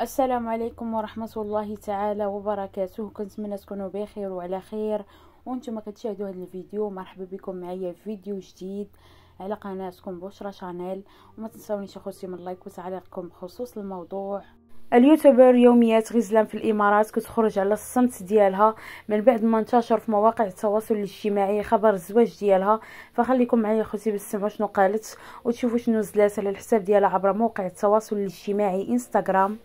السلام عليكم ورحمة الله تعالى وبركاته كنتمنى تكونوا بخير وعلى خير وانتم كتشاهدوا هذا الفيديو مرحبا بكم معايا في فيديو جديد على قناتكم بشرى شانيل وما تنسونيش اخوتي من اللايك وتعليقكم بخصوص الموضوع اليوتيوبر يوميات غزلان في الامارات كتخرج على الصمت ديالها من بعد ما انتشر في مواقع التواصل الاجتماعي خبر الزواج ديالها فخليكم معايا اخوتي باش تسمعوا شنو قالت وتشوفوا شنو نزلات على الحساب ديالها عبر موقع التواصل الاجتماعي انستغرام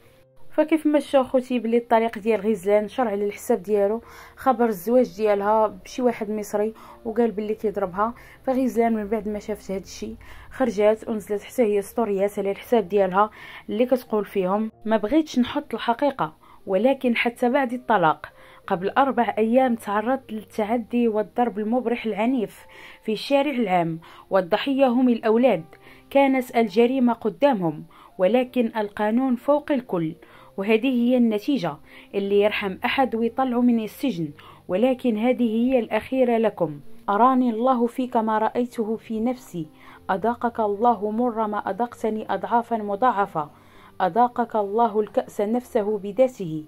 فكيف ما شاف خوتي بلي الطريق ديال غزلان شرع على الحساب ديالو خبر الزواج ديالها بشي واحد مصري وقال بلي كيضربها فغزلان من بعد ما شافت هادشي خرجات ونزلت حتى هي ستوريات على الحساب ديالها اللي كتقول فيهم ما بغيتش نحط الحقيقه ولكن حتى بعد الطلاق قبل أربع أيام تعرضت للتعدي والضرب المبرح العنيف في الشارع العام والضحية هم الأولاد كانت الجريمة قدامهم ولكن القانون فوق الكل وهذه هي النتيجة اللي يرحم أحد ويطلعوا من السجن ولكن هذه هي الأخيرة لكم أراني الله فيك ما رأيته في نفسي أذاقك الله مر ما أذقتني أضعافا مضاعفة أذاقك الله الكأس نفسه بذاته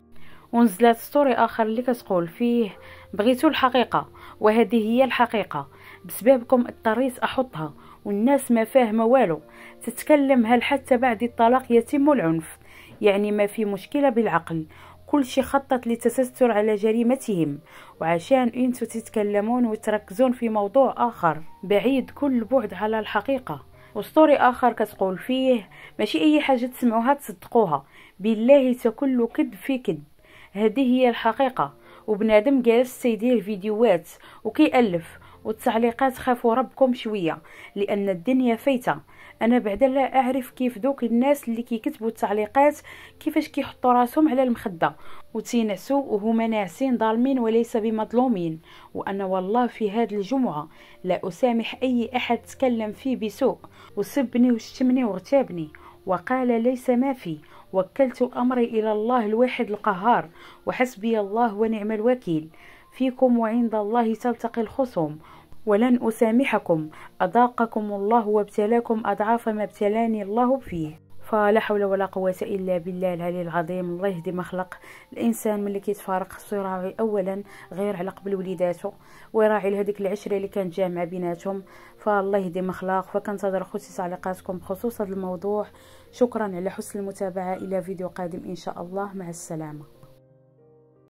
ونزلت ستوري آخر اللي كتقول فيه بغيتو الحقيقة وهذه هي الحقيقة بسببكم اضطريت أحطها والناس ما فاهمة والو تتكلم هل حتى بعد الطلاق يتم العنف يعني ما في مشكلة بالعقل كل شي خطط للتستر على جريمتهم وعشان انتو تتكلمون وتركزون في موضوع آخر بعيد كل بعد على الحقيقة وسطوري آخر كتقول فيه ماشي أي حاجة تسمعوها تصدقوها بالله تكل كذب في كذب هذه هي الحقيقة وبنادم جالس تيدير فيديوهات وكيألف والتعليقات خافوا ربكم شوية لأن الدنيا فايتة انا بعدا لا اعرف كيف دوك الناس اللي كيكتبوا التعليقات كيفاش كيحطوا راسهم على المخده وتينعسوا وهما ناعسين ظالمين وليس بمظلومين وانا والله في هاد الجمعه لا اسامح اي احد تكلم فيه بسوء وسبني وشتمني واغتابني وقال ليس ما في وكلت امري الى الله الواحد القهار وحسبي الله ونعم الوكيل فيكم وعند الله تلتقي الخصوم ولن أسامحكم أضاقكم الله وابتلاكم أضعاف ما ابتلاني الله فيه فلا حول ولا قوة إلا بالله العلي العظيم الله يهدي مخلق الإنسان ملي كيتفارق خصو يراعي أولا غير على قبل وليداتو ويراعي لهذيك العشرة اللي كانت جامعة بيناتهم فالله يهدي مخلق فكنتظر خوتي تعليقاتكم بخصوص هذا الموضوع شكرا على حسن المتابعة إلى فيديو قادم إن شاء الله مع السلامة